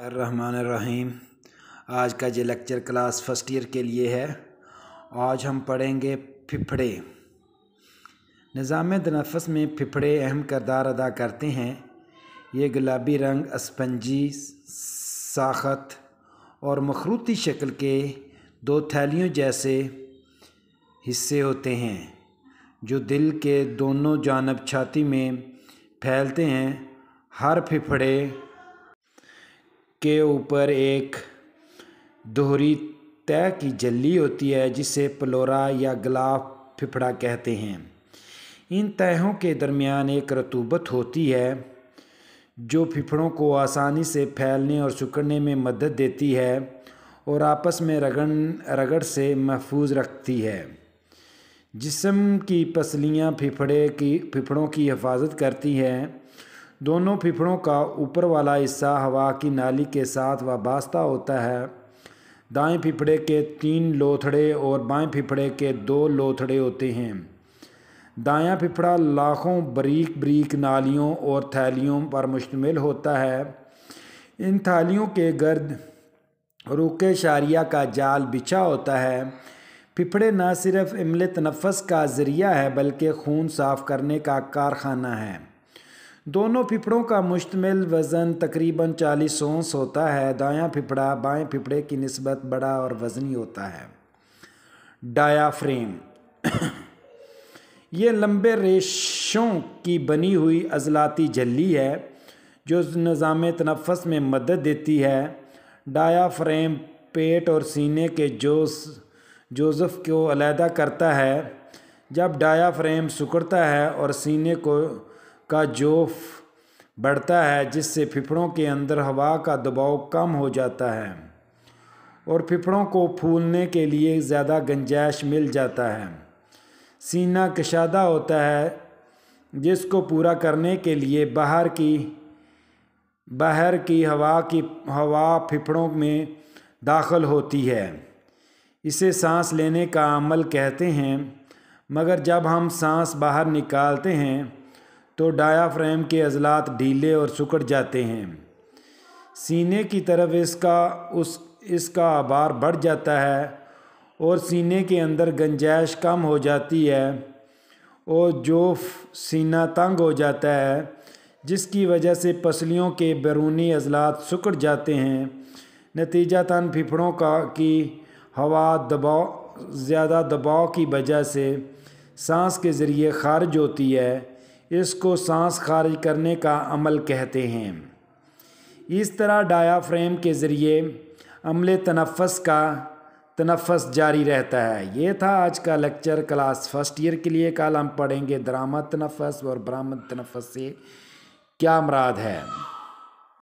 रहीम आज का ये लेक्चर क्लास फर्स्ट ईयर के लिए है आज हम पढ़ेंगे फिफड़े निज़ाम तनफ़स में फिफड़े अहम करदार अदा करते हैं ये गुलाबी रंग स्पंजी साखत और मखरूती शक्ल के दो थैलियों जैसे हिस्से होते हैं जो दिल के दोनों जानब छाती में फैलते हैं हर फिफड़े के ऊपर एक दोहरी तय की जल्ली होती है जिसे पलोरा या गलाफ फिफड़ा कहते हैं इन तयों के दरमियान एक रतूबत होती है जो फिफड़ों को आसानी से फैलने और सुकड़ने में मदद देती है और आपस में रगड़ रगड़ से महफूज रखती है जिसम की पसलियाँ फिफड़े की फिफड़ों की हिफाजत करती हैं दोनों फिफड़ों का ऊपर वाला हिस्सा हवा की नाली के साथ वास्ता होता है दाएं फिफड़े के तीन लोथड़े और बाएं फिफड़े के दो लोथड़े होते हैं दायां फिफड़ा लाखों बरीक बरीक नालियों और थैलियों पर मुश्तमिल होता है इन थालियों के गर्द रुके शारिया का जाल बिछा होता है फिफड़े ना सिर्फ इमल तनफ़स का ज़रिया है बल्कि खून साफ करने का कारखाना है दोनों फिफड़ों का मुश्तमिल वज़न तकरीबन चालीस ओंस होता है दायां फिफड़ा बाएं पिपड़े की नस्बत बड़ा और वज़नी होता है डायाफ्रेम ये लंबे रेशों की बनी हुई अजलाती झल्ली है जो निज़ाम तनफ़स में मदद देती है डायाफ्रेम पेट और सीने के जोस जोजफ़ को अलहदा करता है जब डायाफ्रेम सुकड़ता है और सीने को का जोफ बढ़ता है जिससे फिफड़ों के अंदर हवा का दबाव कम हो जाता है और फिफड़ों को फूलने के लिए ज़्यादा गंजाइश मिल जाता है सीना कशादा होता है जिसको पूरा करने के लिए बाहर की बाहर की हवा की हवा फिफड़ों में दाखिल होती है इसे सांस लेने का अमल कहते हैं मगर जब हम सांस बाहर निकालते हैं तो डायाफ्रेम के अजलात ढीले और सुकड़ जाते हैं सीने की तरफ इसका उस इसका आभार बढ़ जाता है और सीने के अंदर गंजाइश कम हो जाती है और जो सीना तंग हो जाता है जिसकी वजह से पसलियों के बैरूनी अजलात सुकड़ जाते हैं नतीजा तन फिफड़ों का की हवा दबाव ज़्यादा दबाव की वजह से सांस के ज़रिए खारिज होती है इसको सांस खारिज करने का अमल कहते हैं इस तरह डायाफ्रेम के ज़रिए अमल तनफ़स का तनफ़स जारी रहता है ये था आज का लेक्चर क्लास फर्स्ट ईयर के लिए कल हम पढ़ेंगे दरामद तनफ़स और ब्राह्मण तनफ़स से क्या मराद है